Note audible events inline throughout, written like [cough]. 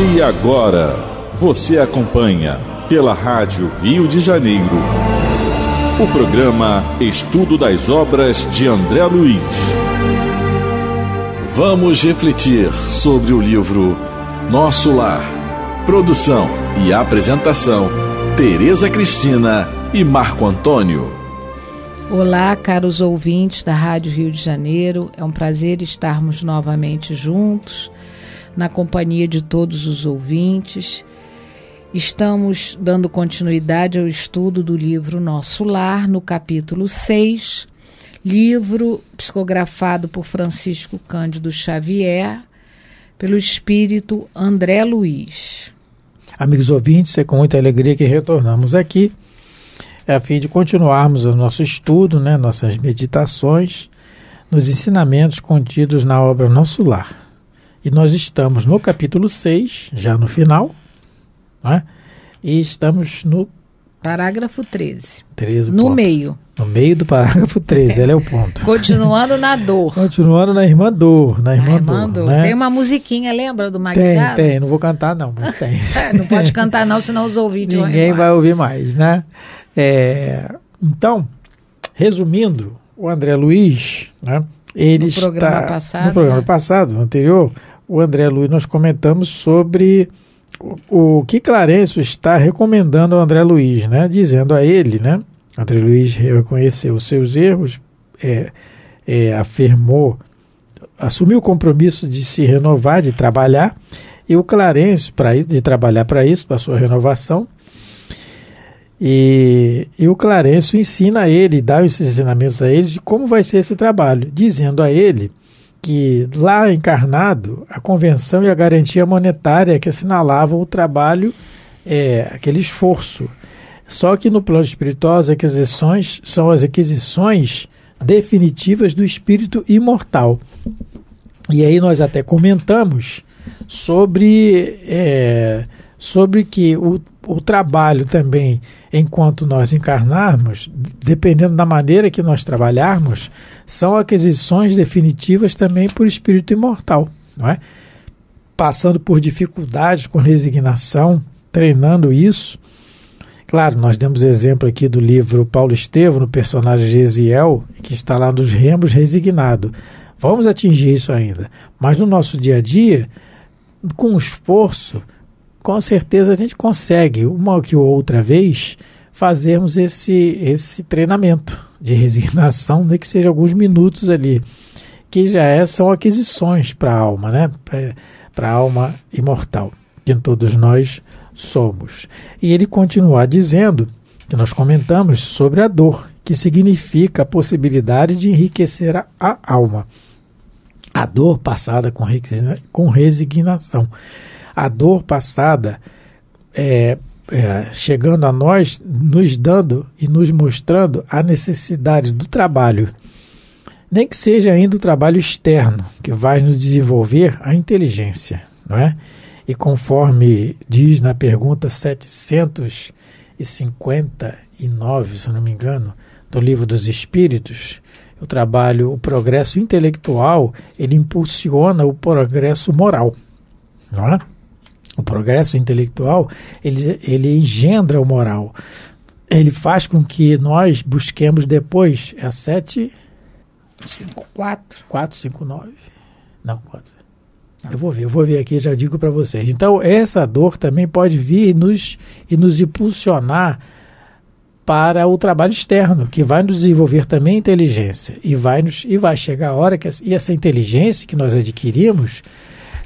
E agora, você acompanha pela Rádio Rio de Janeiro. O programa Estudo das Obras de André Luiz. Vamos refletir sobre o livro Nosso Lar. Produção e apresentação: Tereza Cristina e Marco Antônio. Olá, caros ouvintes da Rádio Rio de Janeiro. É um prazer estarmos novamente juntos na companhia de todos os ouvintes. Estamos dando continuidade ao estudo do livro Nosso Lar, no capítulo 6, livro psicografado por Francisco Cândido Xavier, pelo espírito André Luiz. Amigos ouvintes, é com muita alegria que retornamos aqui, a fim de continuarmos o nosso estudo, né, nossas meditações, nos ensinamentos contidos na obra Nosso Lar. E nós estamos no capítulo 6, já no final, né? e estamos no. Parágrafo 13. 13 no ponto. meio. No meio do parágrafo 13, [laughs] ele é o ponto. Continuando na [laughs] dor. Continuando na irmã dor, na irmã, na irmã dor. dor. Né? Tem uma musiquinha, lembra do Magdalena? Tem, tem, não vou cantar não, mas tem. [laughs] É, não pode cantar não, senão os ouvintes Ninguém vai ouvir mais, né? É, então, resumindo, o André Luiz, né? Ele no programa está, passado, no programa né? passado, anterior, o André Luiz, nós comentamos sobre o, o que Clarencio está recomendando ao André Luiz, né? dizendo a ele, né? André Luiz reconheceu os seus erros, é, é, afirmou, assumiu o compromisso de se renovar, de trabalhar, e o Clarencio, pra, de trabalhar para isso, para sua renovação, e, e, o Clarencio ensina a ele, dá os ensinamentos a ele de como vai ser esse trabalho, dizendo a ele que lá encarnado, a convenção e a garantia monetária que assinalavam o trabalho, é, aquele esforço. Só que no plano espiritual, as aquisições são as aquisições definitivas do espírito imortal. E aí nós até comentamos sobre, é, sobre que o, o trabalho também, enquanto nós encarnarmos, dependendo da maneira que nós trabalharmos, são aquisições definitivas também por espírito imortal, não é? Passando por dificuldades com resignação, treinando isso. Claro, nós demos exemplo aqui do livro Paulo Estevam, no personagem Eziel, que está lá nos remos resignado. Vamos atingir isso ainda. Mas no nosso dia a dia, com esforço, com certeza a gente consegue, uma que outra vez, fazermos esse, esse treinamento de resignação, nem né, que seja alguns minutos ali, que já é, são aquisições para a alma, né? para a alma imortal, que todos nós somos. E ele continuar dizendo que nós comentamos sobre a dor, que significa a possibilidade de enriquecer a, a alma. A dor passada com, com resignação. A dor passada é, é, chegando a nós, nos dando e nos mostrando a necessidade do trabalho, nem que seja ainda o trabalho externo, que vai nos desenvolver a inteligência, não é? E conforme diz na pergunta 759, se não me engano, do Livro dos Espíritos, o trabalho, o progresso intelectual, ele impulsiona o progresso moral, não é? o progresso intelectual, ele, ele engendra o moral. Ele faz com que nós busquemos depois é a 7... 5, 4. 4, 5, 9. Não, 4. Eu vou ver, eu vou ver aqui, já digo para vocês. Então, essa dor também pode vir nos, e nos impulsionar para o trabalho externo, que vai nos desenvolver também inteligência. E vai, nos, e vai chegar a hora que essa, e essa inteligência que nós adquirimos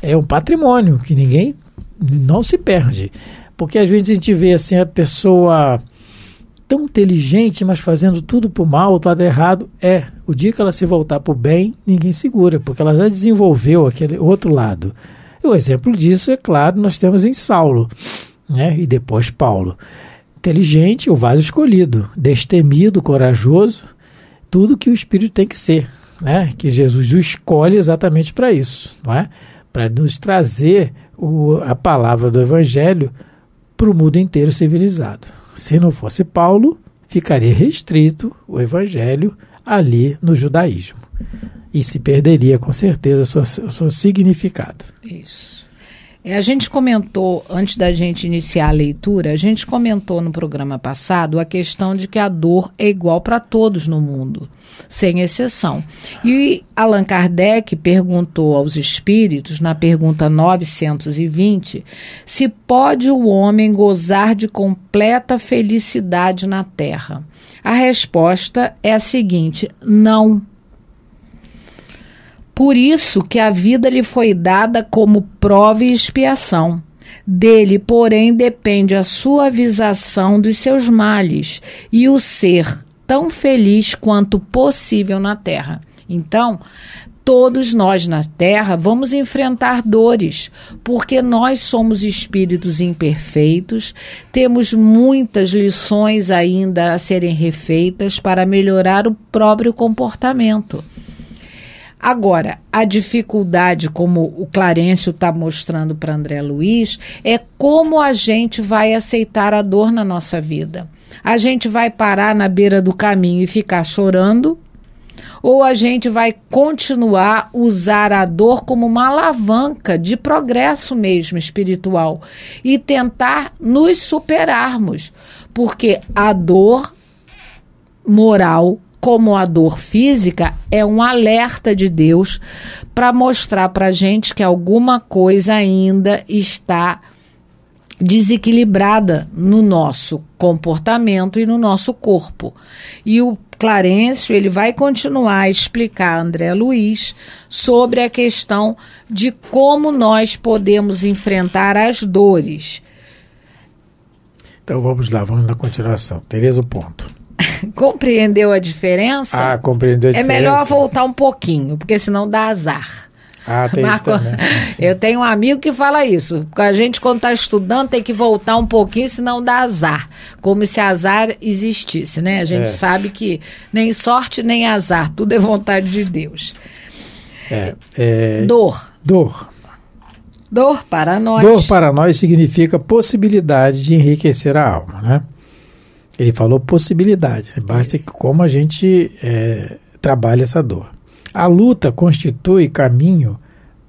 é um patrimônio que ninguém não se perde. Porque às vezes a gente vê assim a pessoa tão inteligente, mas fazendo tudo para o mal, do lado errado, é. O dia que ela se voltar para o bem, ninguém segura, porque ela já desenvolveu aquele outro lado. E o exemplo disso, é claro, nós temos em Saulo, né? e depois Paulo. Inteligente, o vaso escolhido, destemido, corajoso, tudo que o Espírito tem que ser, né? que Jesus o escolhe exatamente para isso, não é? para nos trazer o, a palavra do Evangelho para o mundo inteiro civilizado. Se não fosse Paulo, ficaria restrito o Evangelho ali no judaísmo. E se perderia, com certeza, o seu significado. Isso. É, a gente comentou, antes da gente iniciar a leitura, a gente comentou no programa passado a questão de que a dor é igual para todos no mundo, sem exceção. E Allan Kardec perguntou aos espíritos, na pergunta 920, se pode o homem gozar de completa felicidade na terra. A resposta é a seguinte: não. Por isso que a vida lhe foi dada como prova e expiação. Dele, porém, depende a suavização dos seus males e o ser tão feliz quanto possível na terra. Então, todos nós na Terra vamos enfrentar dores, porque nós somos espíritos imperfeitos, temos muitas lições ainda a serem refeitas para melhorar o próprio comportamento. Agora, a dificuldade, como o Clarencio está mostrando para André Luiz, é como a gente vai aceitar a dor na nossa vida. A gente vai parar na beira do caminho e ficar chorando, ou a gente vai continuar usar a dor como uma alavanca de progresso mesmo espiritual e tentar nos superarmos, porque a dor moral como a dor física, é um alerta de Deus para mostrar para a gente que alguma coisa ainda está desequilibrada no nosso comportamento e no nosso corpo. E o Clarencio, ele vai continuar a explicar a André Luiz sobre a questão de como nós podemos enfrentar as dores. Então vamos lá, vamos na continuação. Tereza, o ponto. [laughs] compreendeu a diferença? Ah, compreendeu a diferença. É melhor voltar um pouquinho, porque senão dá azar. Ah, tem Marco, isso [laughs] eu tenho um amigo que fala isso. A gente, quando está estudando, tem que voltar um pouquinho, senão dá azar. Como se azar existisse, né? A gente é. sabe que nem sorte, nem azar, tudo é vontade de Deus. É, é... Dor. Dor. Dor para nós. Dor para nós significa possibilidade de enriquecer a alma, né? Ele falou possibilidade, né? basta que como a gente é, trabalha essa dor. A luta constitui caminho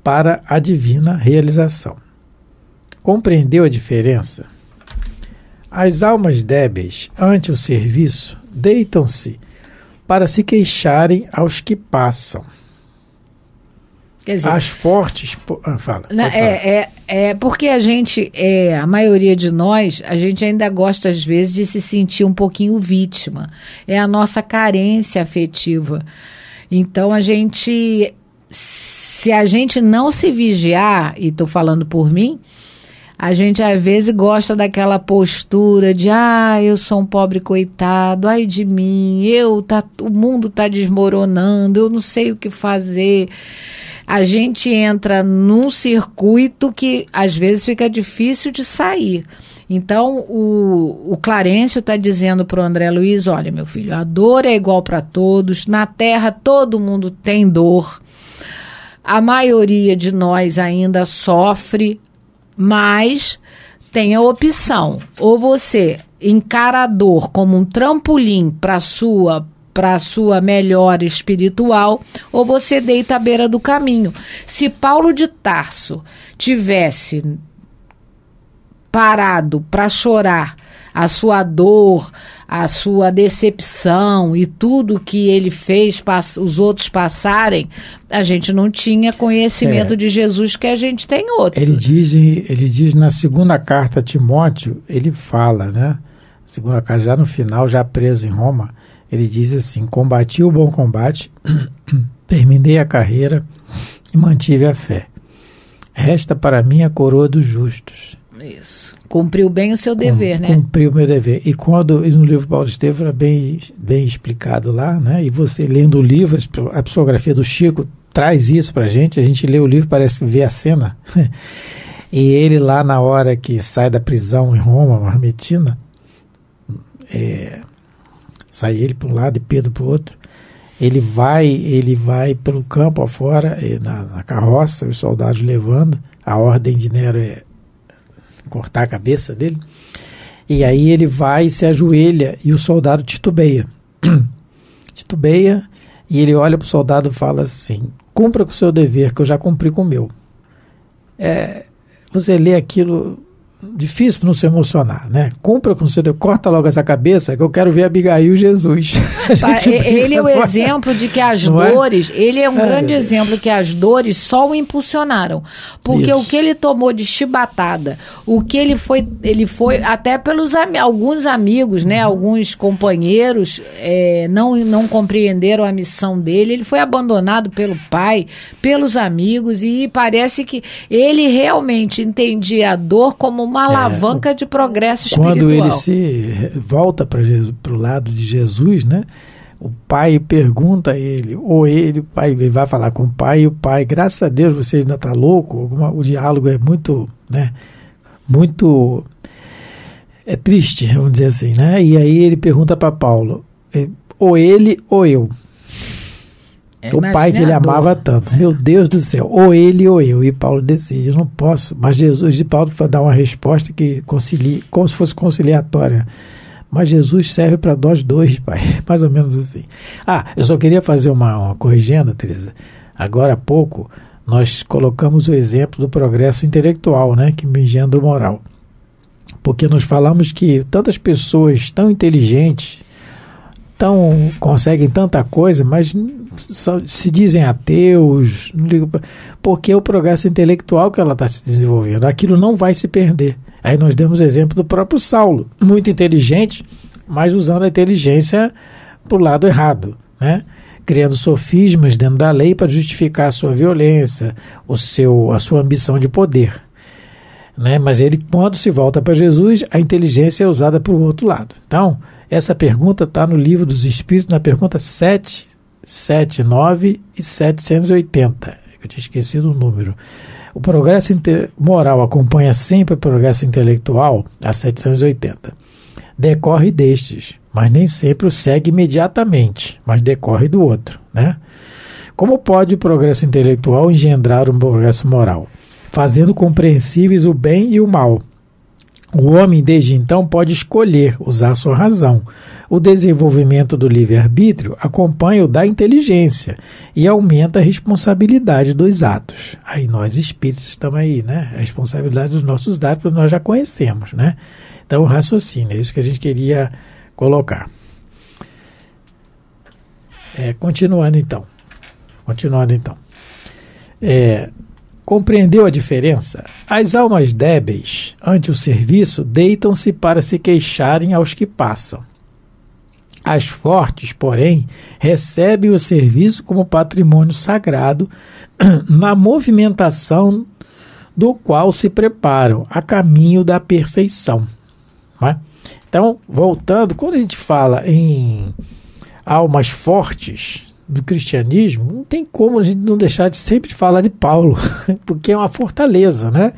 para a divina realização. Compreendeu a diferença? As almas débeis, ante o serviço, deitam-se para se queixarem aos que passam. Quer dizer, As fortes. Ah, fala. Né, é, é, é porque a gente, é, a maioria de nós, a gente ainda gosta, às vezes, de se sentir um pouquinho vítima. É a nossa carência afetiva. Então a gente. Se a gente não se vigiar, e estou falando por mim, a gente às vezes gosta daquela postura de ah, eu sou um pobre coitado, ai de mim, eu tá, o mundo tá desmoronando, eu não sei o que fazer a gente entra num circuito que às vezes fica difícil de sair. Então, o, o Clarencio está dizendo para o André Luiz: olha, meu filho, a dor é igual para todos, na Terra todo mundo tem dor, a maioria de nós ainda sofre, mas tem a opção: ou você encara a dor como um trampolim para sua para a sua melhora espiritual, ou você deita à beira do caminho. Se Paulo de Tarso tivesse parado para chorar a sua dor, a sua decepção e tudo que ele fez os outros passarem, a gente não tinha conhecimento é. de Jesus que a gente tem outro. Ele diz, ele diz na segunda carta a Timóteo, ele fala, né? Segunda carta já no final, já preso em Roma, ele diz assim: Combati o bom combate, [clears throat] terminei a carreira e mantive a fé. Resta para mim a coroa dos justos. Isso. Cumpriu bem o seu dever, Cum, né? Cumpriu o meu dever. E quando e no livro Paulo Estevam bem, bem explicado lá, né? E você lendo o livro, a psicografia do Chico traz isso para a gente. A gente lê o livro, parece que vê a cena. [laughs] e ele lá na hora que sai da prisão em Roma, Marmetina, é, Sai ele para um lado e Pedro para o outro. Ele vai, ele vai pelo campo afora, na, na carroça, os soldados levando. A ordem de Nero é cortar a cabeça dele. E aí ele vai se ajoelha e o soldado titubeia. [clears throat] titubeia e ele olha para o soldado e fala assim: cumpra com o seu dever, que eu já cumpri com o meu. É, você lê aquilo, difícil não se emocionar, né? Cumpra com o seu Deus, corta logo essa cabeça, que eu quero ver Abigail Jesus. [laughs] Tá, ele é o agora. exemplo de que as não é? dores, é? ele é um é, grande exemplo que as dores só o impulsionaram, porque Isso. o que ele tomou de chibatada, o que ele foi, ele foi até pelos alguns amigos, né? Alguns companheiros é, não não compreenderam a missão dele, ele foi abandonado pelo pai, pelos amigos e parece que ele realmente entendia a dor como uma uma é, alavanca é, de progresso espiritual. Quando ele se volta para o lado de Jesus, né? O pai pergunta a ele, ou ele, o pai ele vai falar com o pai, e o pai, graças a Deus, você ainda está louco. o diálogo é muito, né? Muito é triste, vamos dizer assim, né? E aí ele pergunta para Paulo, ou ele ou eu. É o pai que ele amava tanto. É. Meu Deus do céu, ou ele ou eu. E Paulo decide, eu não posso. Mas Jesus e Paulo dá uma resposta que concilia, como se fosse conciliatória. Mas Jesus serve para nós dois, pai. [laughs] Mais ou menos assim. Ah, eu só queria fazer uma, uma corrigenda, Teresa. Agora há pouco nós colocamos o exemplo do progresso intelectual, né, que me engendra moral. Porque nós falamos que tantas pessoas tão inteligentes tão conseguem tanta coisa, mas se dizem ateus, pra, porque é o progresso intelectual que ela está se desenvolvendo. Aquilo não vai se perder. Aí nós demos exemplo do próprio Saulo, muito inteligente, mas usando a inteligência para o lado errado, né? criando sofismas dentro da lei para justificar a sua violência, o seu, a sua ambição de poder. Né? Mas ele, quando se volta para Jesus, a inteligência é usada para o outro lado. Então, essa pergunta está no Livro dos Espíritos, na pergunta 779 e 780. Eu tinha esquecido o número. O progresso moral acompanha sempre o progresso intelectual a 780. Decorre destes, mas nem sempre o segue imediatamente, mas decorre do outro, né? Como pode o progresso intelectual engendrar um progresso moral? Fazendo compreensíveis o bem e o mal, o homem, desde então, pode escolher usar sua razão. O desenvolvimento do livre-arbítrio acompanha o da inteligência e aumenta a responsabilidade dos atos. Aí nós espíritos estamos aí, né? A responsabilidade dos nossos atos nós já conhecemos, né? Então, o raciocínio, é isso que a gente queria colocar. É, continuando então. Continuando então. É, Compreendeu a diferença? As almas débeis, ante o serviço, deitam-se para se queixarem aos que passam. As fortes, porém, recebem o serviço como patrimônio sagrado [clears throat] na movimentação do qual se preparam a caminho da perfeição. É? Então, voltando, quando a gente fala em almas fortes, do cristianismo, não tem como a gente não deixar de sempre falar de Paulo, [laughs] porque é uma fortaleza, né?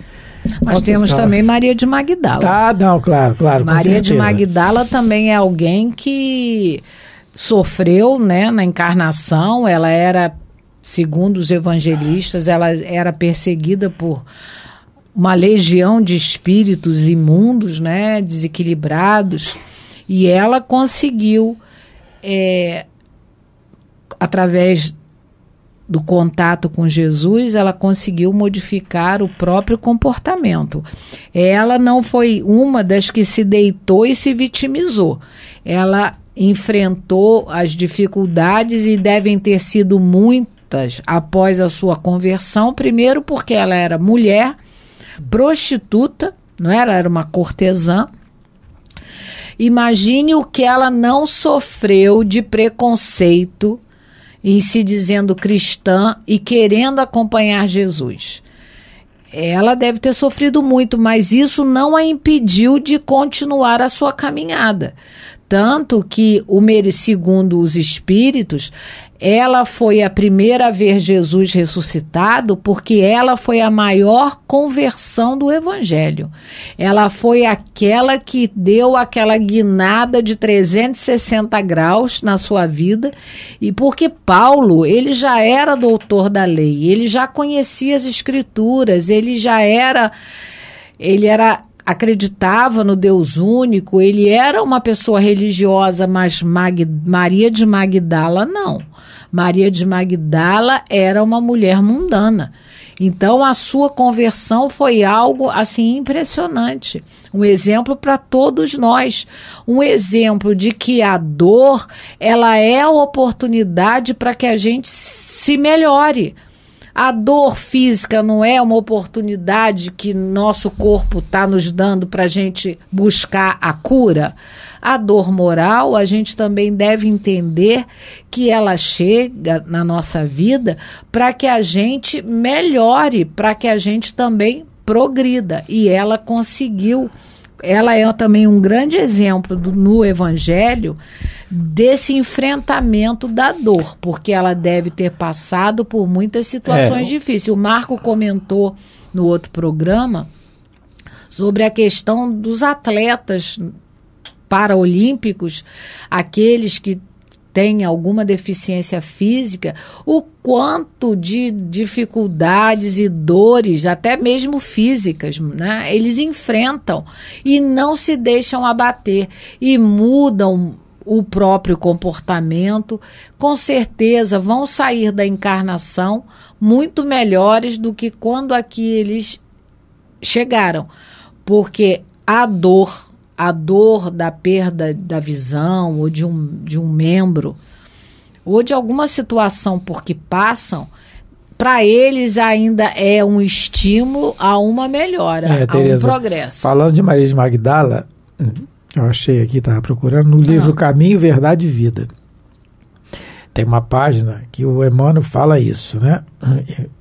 Nós Nossa, temos senhora. também Maria de Magdala. Tá, não, claro, claro. Maria de Magdala também é alguém que sofreu, né, na encarnação, ela era segundo os evangelistas, ela era perseguida por uma legião de espíritos imundos, né, desequilibrados, e ela conseguiu é, através do contato com Jesus, ela conseguiu modificar o próprio comportamento. Ela não foi uma das que se deitou e se vitimizou. Ela enfrentou as dificuldades e devem ter sido muitas após a sua conversão, primeiro porque ela era mulher, prostituta, não era, era uma cortesã. Imagine o que ela não sofreu de preconceito em se dizendo cristã e querendo acompanhar Jesus. Ela deve ter sofrido muito, mas isso não a impediu de continuar a sua caminhada. Tanto que o segundo os espíritos, ela foi a primeira a ver Jesus ressuscitado, porque ela foi a maior conversão do evangelho. Ela foi aquela que deu aquela guinada de 360 graus na sua vida, e porque Paulo, ele já era doutor da lei, ele já conhecia as escrituras, ele já era ele era acreditava no Deus único, ele era uma pessoa religiosa, mas Mag Maria de Magdala não. Maria de Magdala era uma mulher mundana. Então a sua conversão foi algo assim impressionante, um exemplo para todos nós, um exemplo de que a dor, ela é a oportunidade para que a gente se melhore. A dor física não é uma oportunidade que nosso corpo está nos dando para a gente buscar a cura? A dor moral, a gente também deve entender que ela chega na nossa vida para que a gente melhore, para que a gente também progrida. E ela conseguiu ela é também um grande exemplo do, no Evangelho desse enfrentamento da dor, porque ela deve ter passado por muitas situações é. difíceis. O Marco comentou no outro programa sobre a questão dos atletas paraolímpicos, aqueles que tem alguma deficiência física, o quanto de dificuldades e dores, até mesmo físicas, né, eles enfrentam e não se deixam abater e mudam o próprio comportamento, com certeza vão sair da encarnação muito melhores do que quando aqui eles chegaram, porque a dor a dor da perda da visão ou de um, de um membro, ou de alguma situação por que passam, para eles ainda é um estímulo a uma melhora, é, a Tereza, um progresso. Falando de Maria de Magdala, eu achei aqui, estava procurando, no livro ah. Caminho, Verdade e Vida. Tem uma página que o Emmanuel fala isso, né?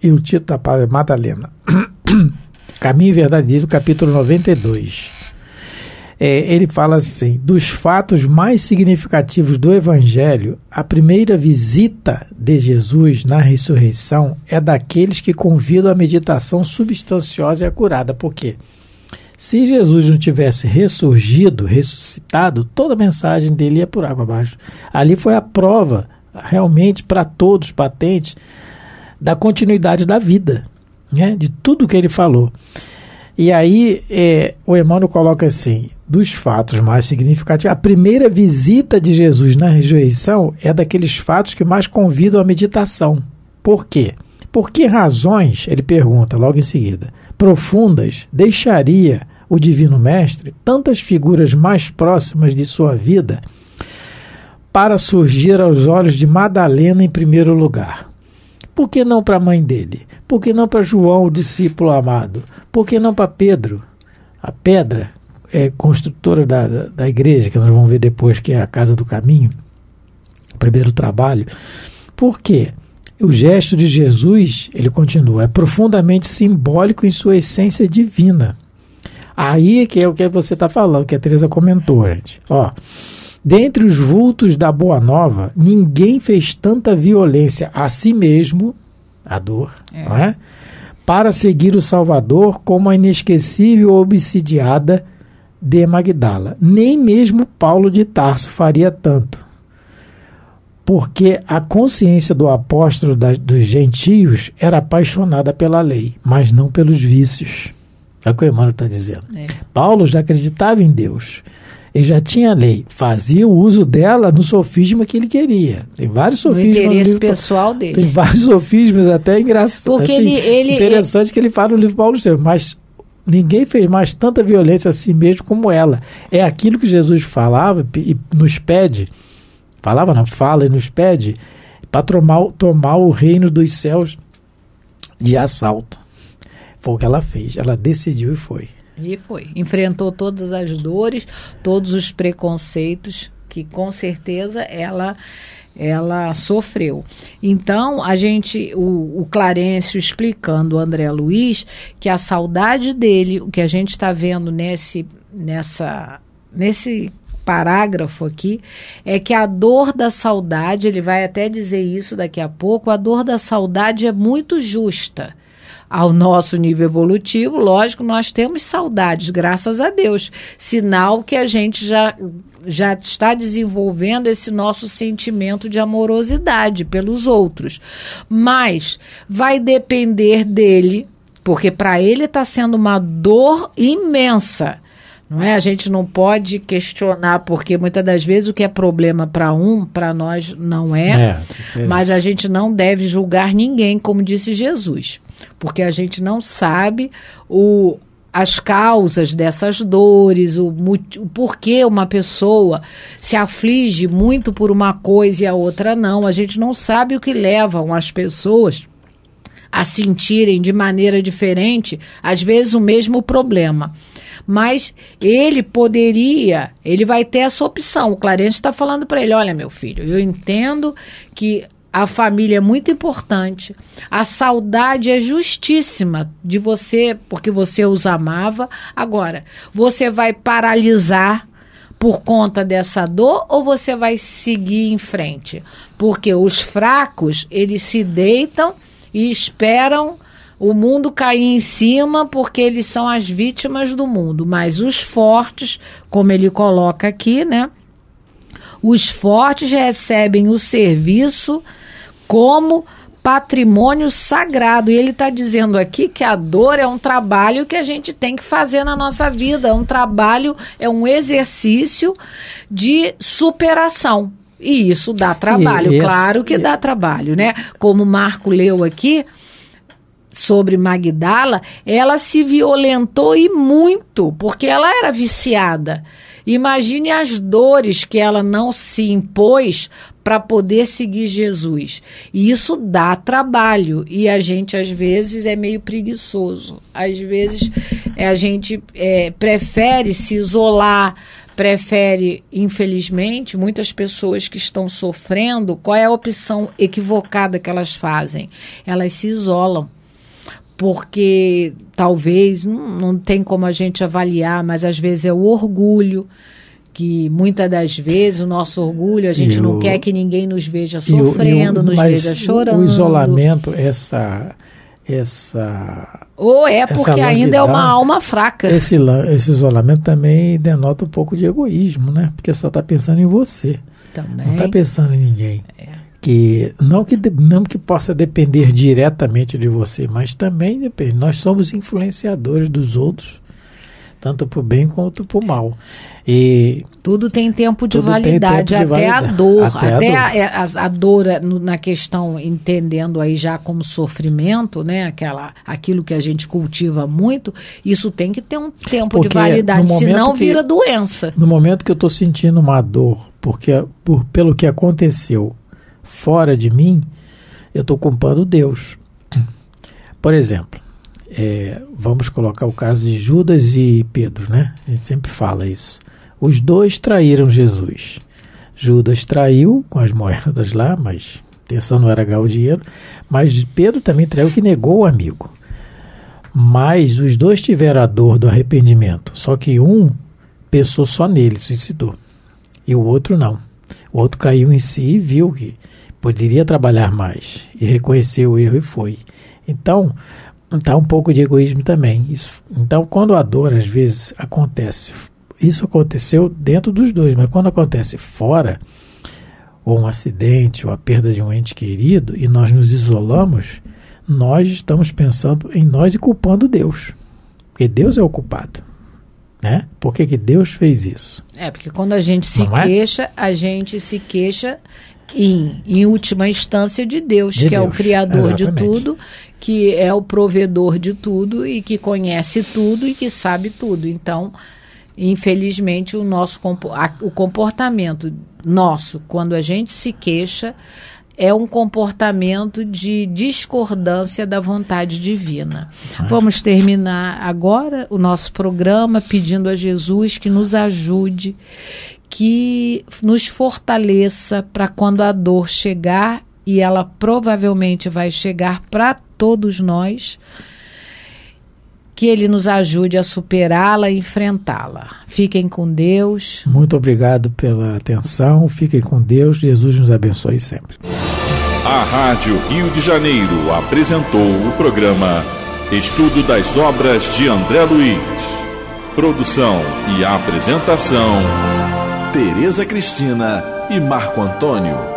E o título da página é Madalena. [coughs] Caminho, Verdade e Vida, capítulo 92 é, ele fala assim: dos fatos mais significativos do Evangelho, a primeira visita de Jesus na ressurreição é daqueles que convidam à meditação substanciosa e acurada. Por quê? Se Jesus não tivesse ressurgido, ressuscitado, toda a mensagem dele ia por água abaixo. Ali foi a prova, realmente, para todos, patente, da continuidade da vida, né? de tudo que ele falou. E aí é, o Emmanuel coloca assim: dos fatos mais significativos. A primeira visita de Jesus na ressurreição é daqueles fatos que mais convidam à meditação. Por quê? Por que razões, ele pergunta logo em seguida, profundas deixaria o Divino Mestre tantas figuras mais próximas de sua vida para surgir aos olhos de Madalena em primeiro lugar? Por que não para a mãe dele? Por que não para João, o discípulo amado? Por que não para Pedro, a pedra é, construtora da, da, da, igreja, que nós vamos ver depois, que é a Casa do Caminho, o primeiro trabalho. Por quê? O gesto de Jesus, ele continua, é profundamente simbólico em sua essência divina. Aí é que é o que você está falando, que a Teresa comentou, antes Ó, dentre os vultos da Boa Nova, ninguém fez tanta violência a si mesmo, a dor, é. não é? Para seguir o Salvador como a inesquecível obsidiada de Magdala. Nem mesmo Paulo de Tarso faria tanto. Porque a consciência do apóstolo das, dos gentios era apaixonada pela lei, mas não pelos vícios. É o que o Emmanuel está dizendo. É. Paulo já acreditava em Deus. Ele já tinha a lei, fazia o uso dela no sofisma que ele queria. Tem vários sofismas. No interesse livro, pessoal dele. Tem vários [laughs] sofismas, até engraçados. Porque assim, ele, ele, Interessante ele, que ele fala no livro Paulo Esteves, mas Ninguém fez mais tanta violência a si mesmo como ela. É aquilo que Jesus falava e nos pede, falava não, fala e nos pede, para tomar, tomar o reino dos céus de assalto. Foi o que ela fez, ela decidiu e foi. E foi. Enfrentou todas as dores, todos os preconceitos, que com certeza ela ela sofreu. Então, a gente, o, o Clarencio explicando, o André Luiz, que a saudade dele, o que a gente está vendo nesse, nessa, nesse parágrafo aqui, é que a dor da saudade, ele vai até dizer isso daqui a pouco, a dor da saudade é muito justa ao nosso nível evolutivo, lógico, nós temos saudades, graças a Deus. Sinal que a gente já já está desenvolvendo esse nosso sentimento de amorosidade pelos outros. Mas vai depender dele, porque para ele está sendo uma dor imensa. Não é? A gente não pode questionar, porque muitas das vezes o que é problema para um, para nós não é, é mas a gente não deve julgar ninguém, como disse Jesus porque a gente não sabe o, as causas dessas dores, o, o porquê uma pessoa se aflige muito por uma coisa e a outra não. A gente não sabe o que levam as pessoas a sentirem de maneira diferente, às vezes, o mesmo problema. Mas ele poderia, ele vai ter essa opção. O Clarence está falando para ele: olha, meu filho, eu entendo que a família é muito importante. A saudade é justíssima de você, porque você os amava. Agora, você vai paralisar por conta dessa dor ou você vai seguir em frente? Porque os fracos, eles se deitam e esperam o mundo cair em cima porque eles são as vítimas do mundo, mas os fortes, como ele coloca aqui, né? Os fortes recebem o serviço como patrimônio sagrado. E ele está dizendo aqui que a dor é um trabalho que a gente tem que fazer na nossa vida, é um trabalho, é um exercício de superação. E isso dá trabalho, claro que dá trabalho, né? Como o Marco leu aqui sobre Magdala, ela se violentou e muito, porque ela era viciada. Imagine as dores que ela não se impôs para poder seguir Jesus. E isso dá trabalho. E a gente, às vezes, é meio preguiçoso. Às vezes, é, a gente é, prefere se isolar prefere, infelizmente, muitas pessoas que estão sofrendo, qual é a opção equivocada que elas fazem? Elas se isolam. Porque talvez, não, hum, não tem como a gente avaliar, mas às vezes é o orgulho, que muitas das vezes o nosso orgulho, a gente e não o, quer que ninguém nos veja sofrendo, o, nos veja chorando. O isolamento, essa essa ou é porque ainda é uma alma fraca. Esse, esse isolamento também denota um pouco de egoísmo, né? Porque só está pensando em você. Tá também. Não está pensando em ninguém. É. Que não que não que possa depender diretamente de você, mas também depende. Nós somos influenciadores dos outros tanto para o bem quanto para o mal. E tudo tem tempo de validade, tempo de até, validade. A dor, até, até a dor, a, a dor é, na questão entendendo aí já como sofrimento, né? Aquela, aquilo que a gente cultiva muito, isso tem que ter um tempo porque de validade, senão que, vira doença. No momento que eu estou sentindo uma dor, porque por, pelo que aconteceu fora de mim, eu estou culpando Deus. Por exemplo, é, vamos colocar o caso de Judas e Pedro, né? A gente sempre fala isso. Os dois traíram Jesus. Judas traiu com as moedas lá, mas atenção não era ganhar o dinheiro. Mas Pedro também traiu que negou o amigo. Mas os dois tiveram a dor do arrependimento, só que um pensou só nele, suicidou, e o outro não. O outro caiu em si e viu que poderia trabalhar mais e reconheceu o erro e foi. Então, Está um pouco de egoísmo também. Isso, então, quando a dor às vezes acontece, isso aconteceu dentro dos dois, mas quando acontece fora, ou um acidente, ou a perda de um ente querido, e nós nos isolamos, nós estamos pensando em nós e culpando Deus. Porque Deus é o culpado. Né? Por que, que Deus fez isso? É, porque quando a gente se Não é? queixa, é? a gente se queixa em, em última instância de Deus, de que Deus. é o Criador Exatamente. de tudo que é o provedor de tudo e que conhece tudo e que sabe tudo. Então, infelizmente, o nosso o comportamento nosso, quando a gente se queixa, é um comportamento de discordância da vontade divina. Vamos terminar agora o nosso programa pedindo a Jesus que nos ajude, que nos fortaleça para quando a dor chegar, e ela provavelmente vai chegar para todos nós. Que ele nos ajude a superá-la e enfrentá-la. Fiquem com Deus. Muito obrigado pela atenção. Fiquem com Deus. Jesus nos abençoe sempre. A Rádio Rio de Janeiro apresentou o programa Estudo das Obras de André Luiz. Produção e apresentação: Tereza Cristina e Marco Antônio.